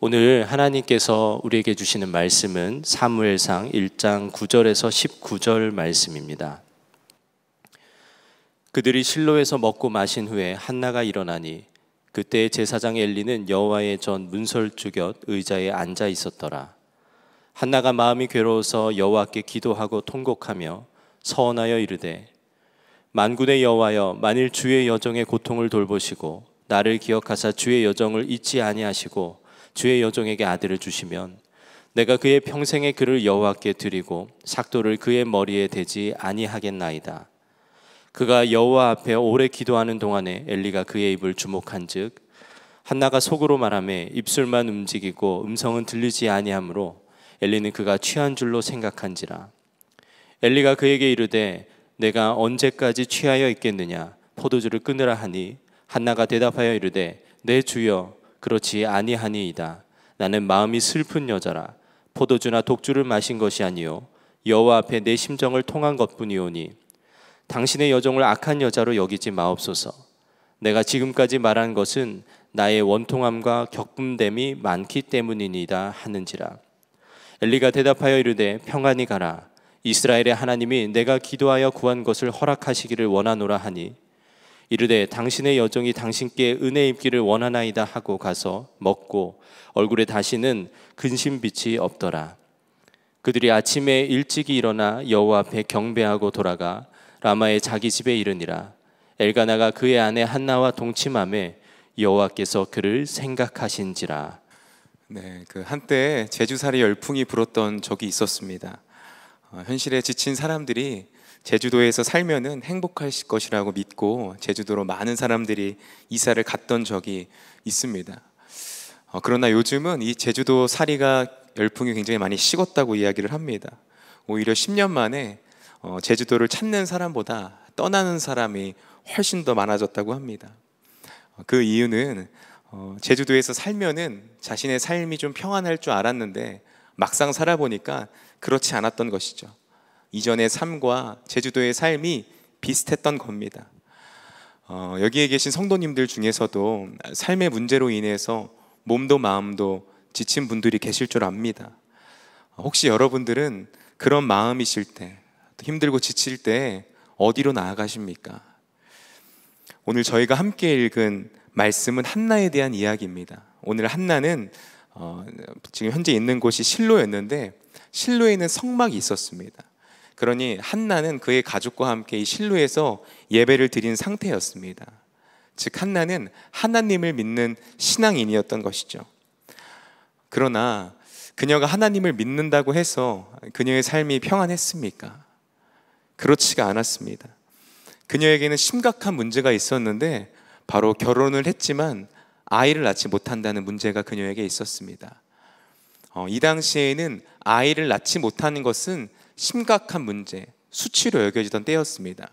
오늘 하나님께서 우리에게 주시는 말씀은 사무엘상 1장 9절에서 19절 말씀입니다. 그들이 실로에서 먹고 마신 후에 한나가 일어나니 그때 제사장 엘리는 여호와의 전 문설주 곁 의자에 앉아 있었더라. 한나가 마음이 괴로워서 여호와께 기도하고 통곡하며 서원하여 이르되 만군의 여호와여 만일 주의 여정의 고통을 돌보시고 나를 기억하사 주의 여정을 잊지 아니하시고 주의 여종에게 아들을 주시면 내가 그의 평생의 그를 여호와께 드리고 삭도를 그의 머리에 대지 아니하겠나이다. 그가 여호와 앞에 오래 기도하는 동안에 엘리가 그의 입을 주목한즉 한나가 속으로 말함에 입술만 움직이고 음성은 들리지 아니하므로 엘리는 그가 취한 줄로 생각한지라 엘리가 그에게 이르되 내가 언제까지 취하여 있겠느냐 포도주를 끊으라 하니 한나가 대답하여 이르되 내 주여 그렇지 아니하니이다. 나는 마음이 슬픈 여자라 포도주나 독주를 마신 것이 아니요 여호와 앞에 내 심정을 통한 것뿐이오니 당신의 여정을 악한 여자로 여기지 마옵소서. 내가 지금까지 말한 것은 나의 원통함과 격분됨이 많기 때문이니이다 하는지라. 엘리가 대답하여 이르되 평안히 가라. 이스라엘의 하나님이 내가 기도하여 구한 것을 허락하시기를 원하노라 하니 이르되 당신의 여종이 당신께 은혜 입기를 원하나이다 하고 가서 먹고 얼굴에 다시는 근심빛이 없더라. 그들이 아침에 일찍이 일어나 여호와 앞에 경배하고 돌아가 라마의 자기 집에 이르니라. 엘가나가 그의 아내 한나와 동침함에 여호와께서 그를 생각하신지라. 네, 그 한때 제주살이 열풍이 불었던 적이 있었습니다. 어, 현실에 지친 사람들이 제주도에서 살면은 행복할 것이라고 믿고 제주도로 많은 사람들이 이사를 갔던 적이 있습니다. 어, 그러나 요즘은 이 제주도 사리가 열풍이 굉장히 많이 식었다고 이야기를 합니다. 오히려 10년 만에 어, 제주도를 찾는 사람보다 떠나는 사람이 훨씬 더 많아졌다고 합니다. 그 이유는 제주도에서 살면은 자신의 삶이 좀 평안할 줄 알았는데 막상 살아보니까 그렇지 않았던 것이죠. 이전의 삶과 제주도의 삶이 비슷했던 겁니다. 어, 여기에 계신 성도님들 중에서도 삶의 문제로 인해서 몸도 마음도 지친 분들이 계실 줄 압니다. 어, 혹시 여러분들은 그런 마음이실 때, 힘들고 지칠 때 어디로 나아가십니까? 오늘 저희가 함께 읽은 말씀은 한나에 대한 이야기입니다. 오늘 한나는 어, 지금 현재 있는 곳이 실로였는데 실로에는 성막이 있었습니다. 그러니 한나는 그의 가족과 함께 이 실로에서 예배를 드린 상태였습니다. 즉 한나는 하나님을 믿는 신앙인이었던 것이죠. 그러나 그녀가 하나님을 믿는다고 해서 그녀의 삶이 평안했습니까? 그렇지가 않았습니다. 그녀에게는 심각한 문제가 있었는데 바로 결혼을 했지만 아이를 낳지 못한다는 문제가 그녀에게 있었습니다. 어, 이 당시에는 아이를 낳지 못하는 것은 심각한 문제, 수치로 여겨지던 때였습니다.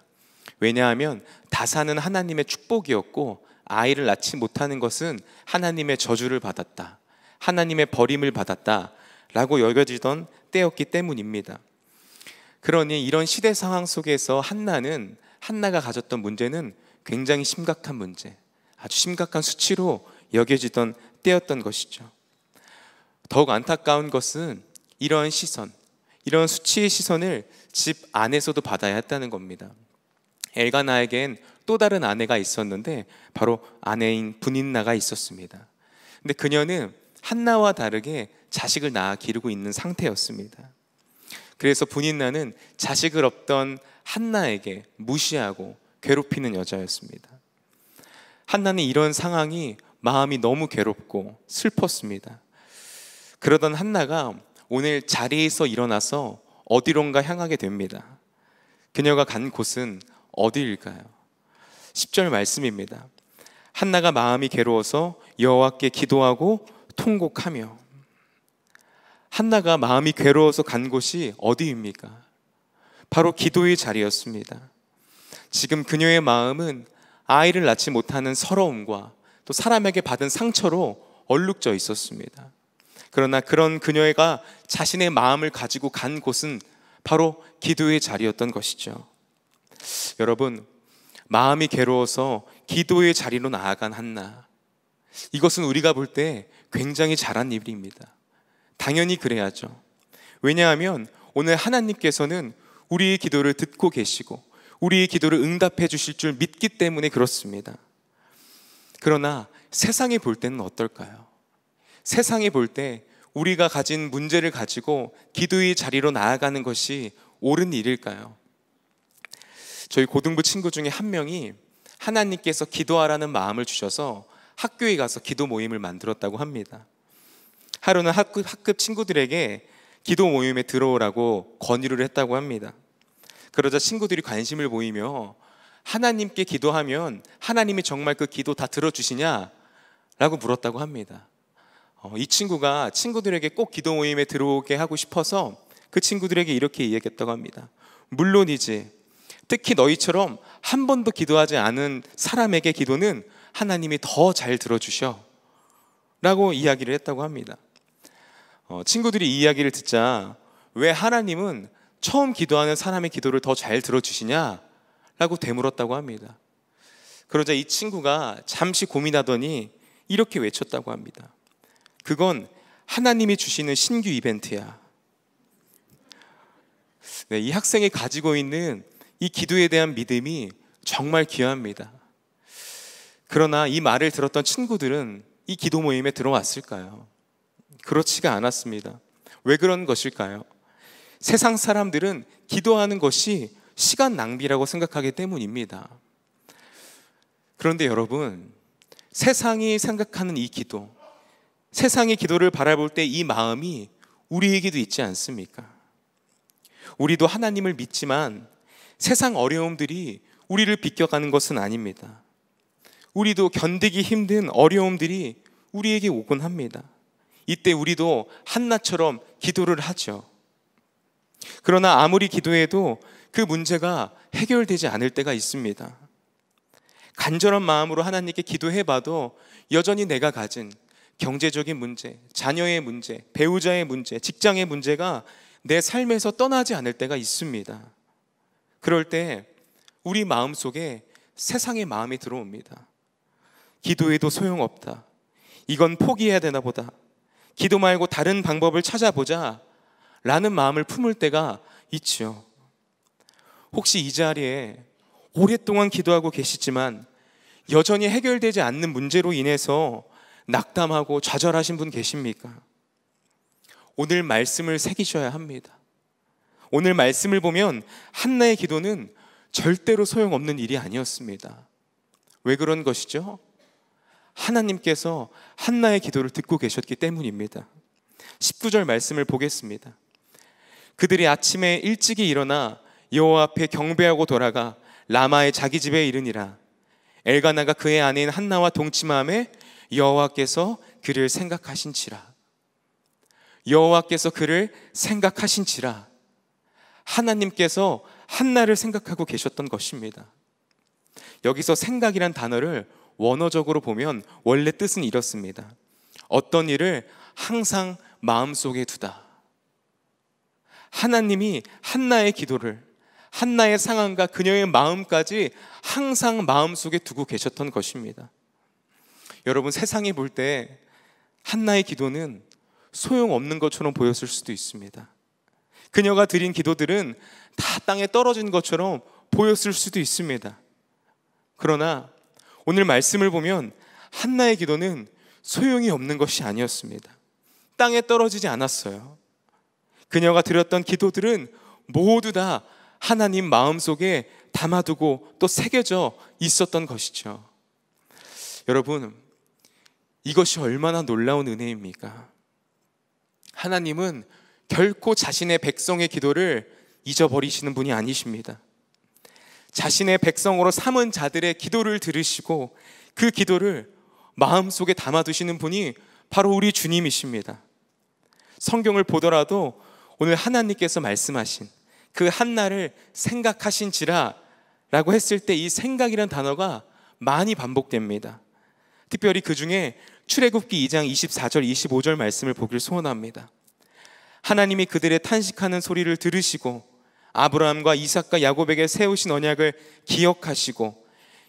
왜냐하면 다사는 하나님의 축복이었고 아이를 낳지 못하는 것은 하나님의 저주를 받았다. 하나님의 버림을 받았다. 라고 여겨지던 때였기 때문입니다. 그러니 이런 시대 상황 속에서 한나는 한나가 가졌던 문제는 굉장히 심각한 문제, 아주 심각한 수치로 여겨지던 때였던 것이죠. 더욱 안타까운 것은 이런 시선, 이런 수치의 시선을 집 안에서도 받아야 했다는 겁니다. 엘가나에겐 또 다른 아내가 있었는데 바로 아내인 분인나가 있었습니다. 근데 그녀는 한나와 다르게 자식을 낳아 기르고 있는 상태였습니다. 그래서 분인나는 자식을 없던 한나에게 무시하고 괴롭히는 여자였습니다. 한나는 이런 상황이 마음이 너무 괴롭고 슬펐습니다. 그러던 한나가 오늘 자리에서 일어나서 어디론가 향하게 됩니다. 그녀가 간 곳은 어디일까요? 10절 말씀입니다. 한나가 마음이 괴로워서 여호와께 기도하고 통곡하며 한나가 마음이 괴로워서 간 곳이 어디입니까? 바로 기도의 자리였습니다. 지금 그녀의 마음은 아이를 낳지 못하는 서러움과 또 사람에게 받은 상처로 얼룩져 있었습니다. 그러나 그런 그녀가 자신의 마음을 가지고 간 곳은 바로 기도의 자리였던 것이죠. 여러분, 마음이 괴로워서 기도의 자리로 나아간 한나. 이것은 우리가 볼 때 굉장히 잘한 일입니다. 당연히 그래야죠. 왜냐하면 오늘 하나님께서는 우리의 기도를 듣고 계시고 우리의 기도를 응답해 주실 줄 믿기 때문에 그렇습니다. 그러나 세상이 볼 때는 어떨까요? 세상이 볼 때 우리가 가진 문제를 가지고 기도의 자리로 나아가는 것이 옳은 일일까요? 저희 고등부 친구 중에 한 명이 하나님께서 기도하라는 마음을 주셔서 학교에 가서 기도 모임을 만들었다고 합니다. 하루는 학급, 학급 친구들에게 기도 모임에 들어오라고 권유를 했다고 합니다. 그러자 친구들이 관심을 보이며 하나님께 기도하면 하나님이 정말 그 기도 다 들어주시냐? 라고 물었다고 합니다. 어, 이 친구가 친구들에게 꼭 기도 모임에 들어오게 하고 싶어서 그 친구들에게 이렇게 이야기했다고 합니다. 물론이지. 특히 너희처럼 한 번도 기도하지 않은 사람에게 기도는 하나님이 더 잘 들어주셔. 라고 이야기를 했다고 합니다. 어, 친구들이 이 이야기를 듣자 왜 하나님은 처음 기도하는 사람의 기도를 더 잘 들어주시냐? 라고 되물었다고 합니다. 그러자 이 친구가 잠시 고민하더니 이렇게 외쳤다고 합니다. 그건 하나님이 주시는 신규 이벤트야. 네, 이 학생이 가지고 있는 이 기도에 대한 믿음이 정말 귀합니다. 그러나 이 말을 들었던 친구들은 이 기도 모임에 들어왔을까요? 그렇지가 않았습니다. 왜 그런 것일까요? 세상 사람들은 기도하는 것이 시간 낭비라고 생각하기 때문입니다. 그런데 여러분, 세상이 생각하는 이 기도, 세상의 기도를 바라볼 때 이 마음이 우리에게도 있지 않습니까? 우리도 하나님을 믿지만 세상 어려움들이 우리를 비껴가는 것은 아닙니다. 우리도 견디기 힘든 어려움들이 우리에게 오곤 합니다. 이때 우리도 한나처럼 기도를 하죠. 그러나 아무리 기도해도 그 문제가 해결되지 않을 때가 있습니다. 간절한 마음으로 하나님께 기도해봐도 여전히 내가 가진 경제적인 문제, 자녀의 문제, 배우자의 문제, 직장의 문제가 내 삶에서 떠나지 않을 때가 있습니다. 그럴 때 우리 마음 속에 세상의 마음이 들어옵니다. 기도해도 소용없다. 이건 포기해야 되나 보다. 기도 말고 다른 방법을 찾아보자. 라는 마음을 품을 때가 있죠. 혹시 이 자리에 오랫동안 기도하고 계시지만 여전히 해결되지 않는 문제로 인해서 낙담하고 좌절하신 분 계십니까? 오늘 말씀을 새기셔야 합니다. 오늘 말씀을 보면 한나의 기도는 절대로 소용없는 일이 아니었습니다. 왜 그런 것이죠? 하나님께서 한나의 기도를 듣고 계셨기 때문입니다. 19절 말씀을 보겠습니다. 그들이 아침에 일찍이 일어나 여호와 앞에 경배하고 돌아가 라마의 자기 집에 이르니라. 엘가나가 그의 아내인 한나와 동침함에 여호와께서 그를 생각하신지라. 여호와께서 그를 생각하신지라. 하나님께서 한나를 생각하고 계셨던 것입니다. 여기서 생각이란 단어를 원어적으로 보면 원래 뜻은 이렇습니다. 어떤 일을 항상 마음속에 두다. 하나님이 한나의 기도를 한나의 상황과 그녀의 마음까지 항상 마음속에 두고 계셨던 것입니다. 여러분 세상이 볼 때 한나의 기도는 소용없는 것처럼 보였을 수도 있습니다. 그녀가 드린 기도들은 다 땅에 떨어진 것처럼 보였을 수도 있습니다. 그러나 오늘 말씀을 보면 한나의 기도는 소용이 없는 것이 아니었습니다. 땅에 떨어지지 않았어요. 그녀가 드렸던 기도들은 모두 다 하나님 마음속에 담아두고 또 새겨져 있었던 것이죠. 여러분, 이것이 얼마나 놀라운 은혜입니까? 하나님은 결코 자신의 백성의 기도를 잊어버리시는 분이 아니십니다. 자신의 백성으로 삼은 자들의 기도를 들으시고 그 기도를 마음속에 담아두시는 분이 바로 우리 주님이십니다. 성경을 보더라도 오늘 하나님께서 말씀하신 그 한날을 생각하신지라 라고 했을 때 이 생각이란 단어가 많이 반복됩니다. 특별히 그 중에 출애굽기 2장 24절 25절 말씀을 보길 소원합니다. 하나님이 그들의 탄식하는 소리를 들으시고 아브라함과 이삭과 야곱에게 세우신 언약을 기억하시고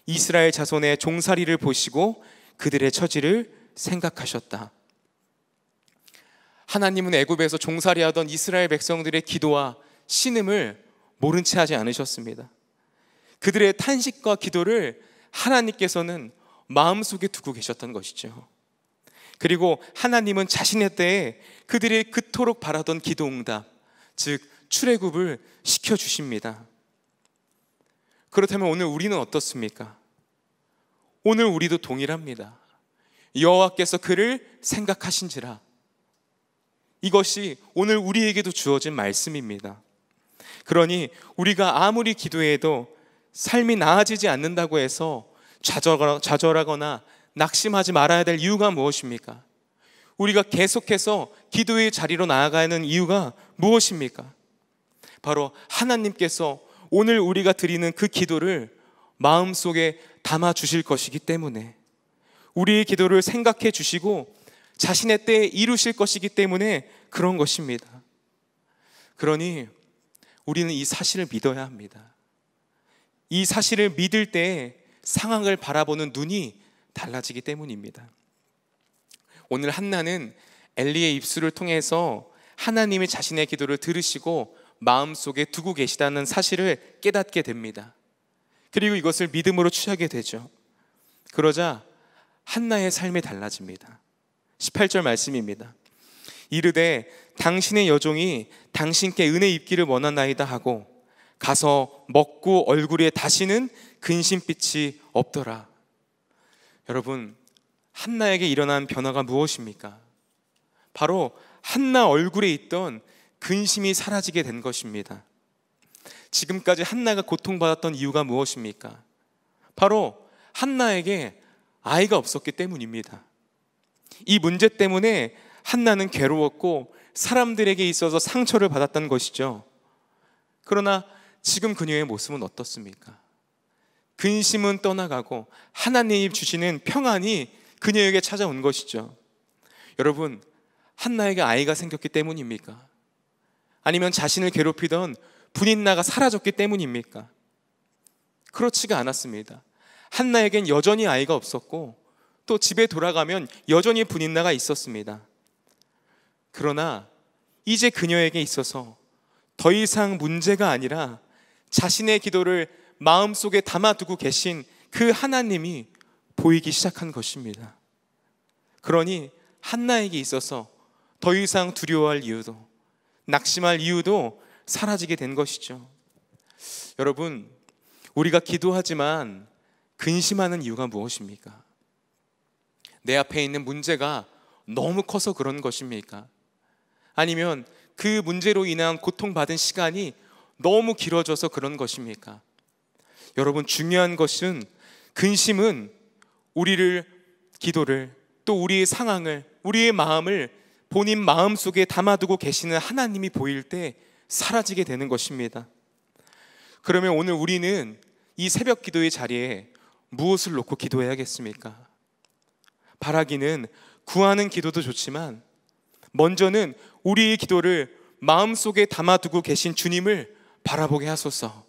이스라엘 자손의 종살이를 보시고 그들의 처지를 생각하셨다. 하나님은 애굽에서 종살이 하던 이스라엘 백성들의 기도와 신음을 모른 채 하지 않으셨습니다. 그들의 탄식과 기도를 하나님께서는 마음속에 두고 계셨던 것이죠. 그리고 하나님은 자신의 때에 그들이 그토록 바라던 기도응답, 즉 출애굽을 시켜 주십니다. 그렇다면 오늘 우리는 어떻습니까? 오늘 우리도 동일합니다. 여호와께서 그를 생각하신지라 이것이 오늘 우리에게도 주어진 말씀입니다. 그러니 우리가 아무리 기도해도 삶이 나아지지 않는다고 해서 좌절하거나 낙심하지 말아야 될 이유가 무엇입니까? 우리가 계속해서 기도의 자리로 나아가는 이유가 무엇입니까? 바로 하나님께서 오늘 우리가 드리는 그 기도를 마음속에 담아 주실 것이기 때문에 우리의 기도를 생각해 주시고 자신의 때에 이루실 것이기 때문에 그런 것입니다. 그러니 우리는 이 사실을 믿어야 합니다. 이 사실을 믿을 때 상황을 바라보는 눈이 달라지기 때문입니다. 오늘 한나는 엘리의 입술을 통해서 하나님이 자신의 기도를 들으시고 마음속에 두고 계시다는 사실을 깨닫게 됩니다. 그리고 이것을 믿음으로 취하게 되죠. 그러자 한나의 삶이 달라집니다. 18절 말씀입니다. 이르되 당신의 여종이 당신께 은혜 입기를 원한나이다 하고 가서 먹고 얼굴에 다시는 근심빛이 없더라. 여러분, 한나에게 일어난 변화가 무엇입니까? 바로 한나 얼굴에 있던 근심이 사라지게 된 것입니다. 지금까지 한나가 고통받았던 이유가 무엇입니까? 바로 한나에게 아이가 없었기 때문입니다. 이 문제 때문에 한나는 괴로웠고 사람들에게 있어서 상처를 받았던 것이죠. 그러나 지금 그녀의 모습은 어떻습니까? 근심은 떠나가고 하나님이 주시는 평안이 그녀에게 찾아온 것이죠. 여러분, 한나에게 아이가 생겼기 때문입니까? 아니면 자신을 괴롭히던 분인나가 사라졌기 때문입니까? 그렇지가 않았습니다. 한나에겐 여전히 아이가 없었고 또 집에 돌아가면 여전히 분인나가 있었습니다. 그러나 이제 그녀에게 있어서 더 이상 문제가 아니라 자신의 기도를 마음속에 담아두고 계신 그 하나님이 보이기 시작한 것입니다. 그러니 한나에게 있어서 더 이상 두려워할 이유도 낙심할 이유도 사라지게 된 것이죠. 여러분, 우리가 기도하지만 근심하는 이유가 무엇입니까? 내 앞에 있는 문제가 너무 커서 그런 것입니까? 아니면 그 문제로 인한 고통받은 시간이 너무 길어져서 그런 것입니까? 여러분, 중요한 것은 근심은 우리를 기도를 또 우리의 상황을 우리의 마음을 본인 마음 속에 담아두고 계시는 하나님이 보일 때 사라지게 되는 것입니다. 그러면 오늘 우리는 이 새벽 기도의 자리에 무엇을 놓고 기도해야겠습니까? 바라기는 구하는 기도도 좋지만 먼저는 우리의 기도를 마음속에 담아두고 계신 주님을 바라보게 하소서.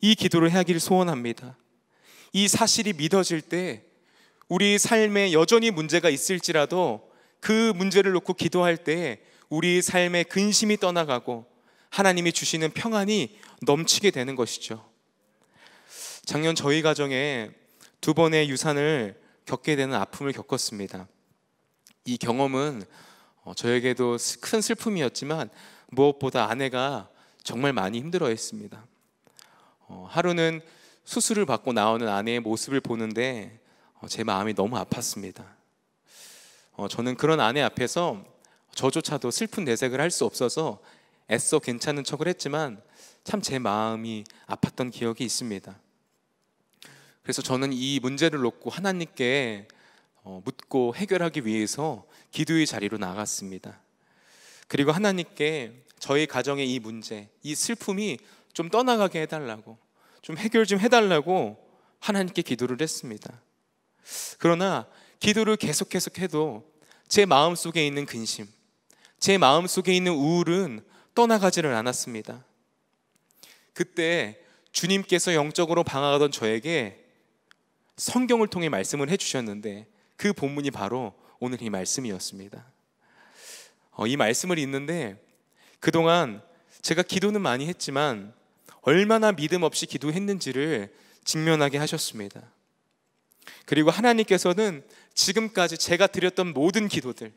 이 기도를 하기를 소원합니다. 이 사실이 믿어질 때 우리 삶에 여전히 문제가 있을지라도 그 문제를 놓고 기도할 때 우리 삶에 근심이 떠나가고 하나님이 주시는 평안이 넘치게 되는 것이죠. 작년 저희 가정에 두 번의 유산을 겪게 되는 아픔을 겪었습니다. 이 경험은 어, 저에게도 큰 슬픔이었지만 무엇보다 아내가 정말 많이 힘들어 했습니다. 어, 하루는 수술을 받고 나오는 아내의 모습을 보는데 어, 제 마음이 너무 아팠습니다. 저는 그런 아내 앞에서 저조차도 슬픈 내색을 할 수 없어서 애써 괜찮은 척을 했지만 참 제 마음이 아팠던 기억이 있습니다. 그래서 저는 이 문제를 놓고 하나님께 어, 묻고 해결하기 위해서 기도의 자리로 나갔습니다. 그리고 하나님께 저희 가정의 이 문제, 이 슬픔이 좀 떠나가게 해달라고, 좀 해결 좀 해달라고 하나님께 기도를 했습니다. 그러나 기도를 계속 계속 해도 제 마음 속에 있는 근심, 제 마음 속에 있는 우울은 떠나가지를 않았습니다. 그때 주님께서 영적으로 방황하던 저에게 성경을 통해 말씀을 해주셨는데 그 본문이 바로 오늘 이 말씀이었습니다. 어, 이 말씀을 읽는데 그동안 제가 기도는 많이 했지만 얼마나 믿음 없이 기도했는지를 직면하게 하셨습니다. 그리고 하나님께서는 지금까지 제가 드렸던 모든 기도들,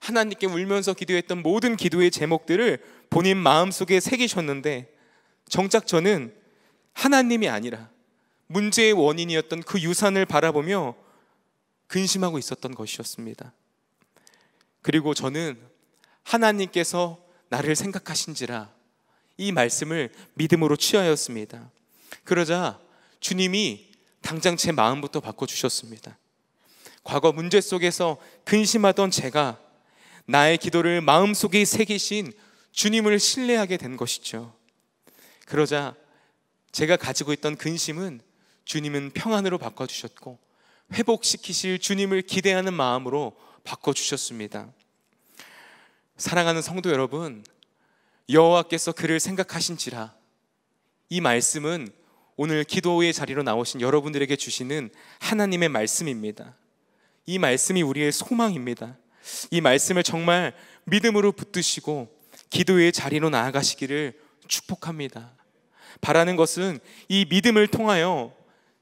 하나님께 울면서 기도했던 모든 기도의 제목들을 본인 마음속에 새기셨는데 정작 저는 하나님이 아니라 문제의 원인이었던 그 유산을 바라보며 근심하고 있었던 것이었습니다. 그리고 저는 하나님께서 나를 생각하신지라 이 말씀을 믿음으로 취하였습니다. 그러자 주님이 당장 제 마음부터 바꿔주셨습니다. 과거 문제 속에서 근심하던 제가 나의 기도를 마음속에 새기신 주님을 신뢰하게 된 것이죠. 그러자 제가 가지고 있던 근심은 주님은 평안으로 바꿔주셨고 회복시키실 주님을 기대하는 마음으로 바꿔주셨습니다. 사랑하는 성도 여러분, 여호와께서 그를 생각하신지라 이 말씀은 오늘 기도의 자리로 나오신 여러분들에게 주시는 하나님의 말씀입니다. 이 말씀이 우리의 소망입니다. 이 말씀을 정말 믿음으로 붙드시고 기도의 자리로 나아가시기를 축복합니다. 바라는 것은 이 믿음을 통하여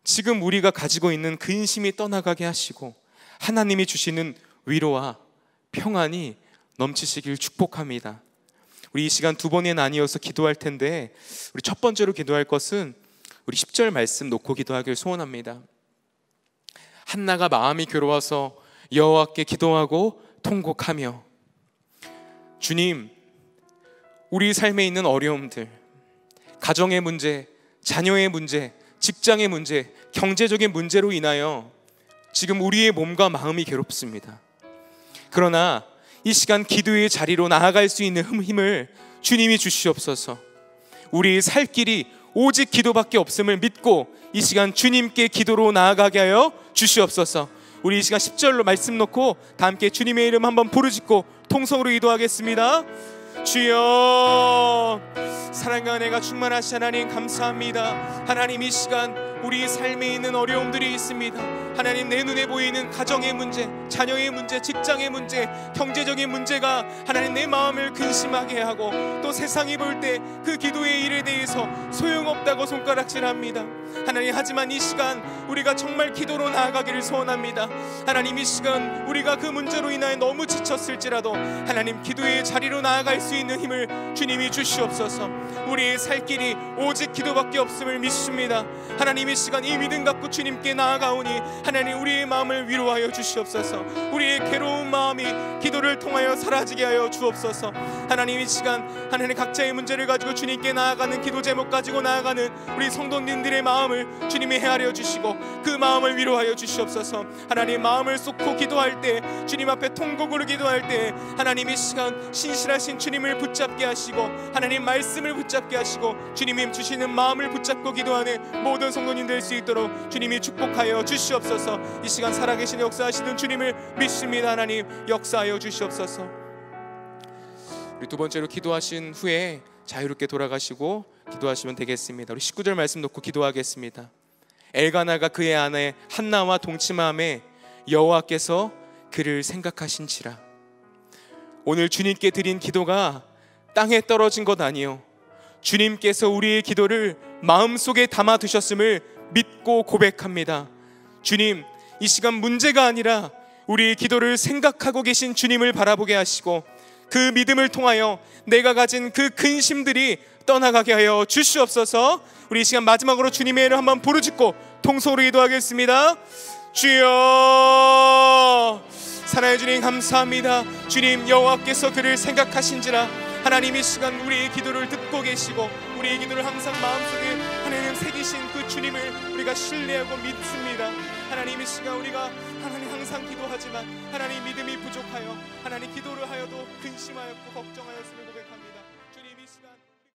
지금 우리가 가지고 있는 근심이 떠나가게 하시고 하나님이 주시는 위로와 평안이 넘치시길 축복합니다. 우리 이 시간 두 번에 나뉘어서 기도할 텐데 우리 첫 번째로 기도할 것은 우리 10절 말씀 놓고 기도하길 소원합니다. 한나가 마음이 괴로워서 여호와께 기도하고 통곡하며 주님 우리 삶에 있는 어려움들 가정의 문제, 자녀의 문제, 직장의 문제, 경제적인 문제로 인하여 지금 우리의 몸과 마음이 괴롭습니다. 그러나 이 시간 기도의 자리로 나아갈 수 있는 힘을 주님이 주시옵소서. 우리의 살 길이 오직 기도밖에 없음을 믿고 이 시간 주님께 기도로 나아가게 하여 주시옵소서. 우리 이 시간 10절로 말씀 놓고 다 함께 주님의 이름 한번 부르짖고 통성으로 기도하겠습니다. 주여 사랑과 은혜가 충만하신 하나님 감사합니다 하나님 이 시간 우리 삶에 있는 어려움들이 있습니다 하나님 내 눈에 보이는 가정의 문제 자녀의 문제 직장의 문제 경제적인 문제가 하나님 내 마음을 근심하게 하고 또 세상이 볼 때 그 기도의 일에 대해서 소용없다고 손가락질합니다 하나님 하지만 이 시간 우리가 정말 기도로 나아가기를 소원합니다 하나님 이 시간 우리가 그 문제로 인하여 너무 지쳤을지라도 하나님 기도의 자리로 나아갈 수 있는 힘을 주님이 주시옵소서. 우리의 살 길이 오직 기도밖에 없음을 믿습니다. 하나님 이 시간 이 믿음 갖고 주님께 나아가오니 하나님 우리의 마음을 위로하여 주시옵소서. 우리의 괴로운 마음이 기도를 통하여 사라지게 하여 주옵소서. 하나님 이 시간 하나님 각자의 문제를 가지고 주님께 나아가는 기도 제목 가지고 나아가는 우리 성도님들의 마음을 주님이 헤아려 주시고 그 마음을 위로하여 주시옵소서 하나님 마음을 쏟고 기도할 때 주님 앞에 통곡으로 기도할 때 하나님 이 시간 신실하신 주님을 붙잡게 하시고 하나님 말씀을 붙잡게 하시고 주님이 주시는 마음을 붙잡고 기도하는 모든 성도님 될 수 있도록 주님이 축복하여 주시옵소서 이 시간 살아계신 역사하시는 주님을 믿습니다 하나님 역사하여 주시옵소서 우리 두 번째로 기도하신 후에 자유롭게 돌아가시고 기도하시면 되겠습니다. 우리 19절 말씀 놓고 기도하겠습니다. 엘가나가 그의 아내 한나와 동침함에 여호와께서 그를 생각하신지라. 오늘 주님께 드린 기도가 땅에 떨어진 것 아니요. 주님께서 우리의 기도를 마음속에 담아 두셨음을 믿고 고백합니다. 주님, 이 시간 문제가 아니라 우리의 기도를 생각하고 계신 주님을 바라보게 하시고 그 믿음을 통하여 내가 가진 그 근심들이 떠나가게 하여 주시옵소서. 우리 시간 마지막으로 주님의 이름 한번 부르짖고 통소로 기도하겠습니다. 주여 사랑해 주님 감사합니다. 주님 여호와께서 그를 생각하신지라 하나님 이 시간 우리의 기도를 듣고 계시고 우리의 기도를 항상 마음속에 하나님 새기신 그 주님을 우리가 신뢰하고 믿습니다. 하나님 이 시간 우리가 항상 기도하지만 하나님 믿음이 부족하여 하나님 기도를 하여도 근심하였고 걱정하였음을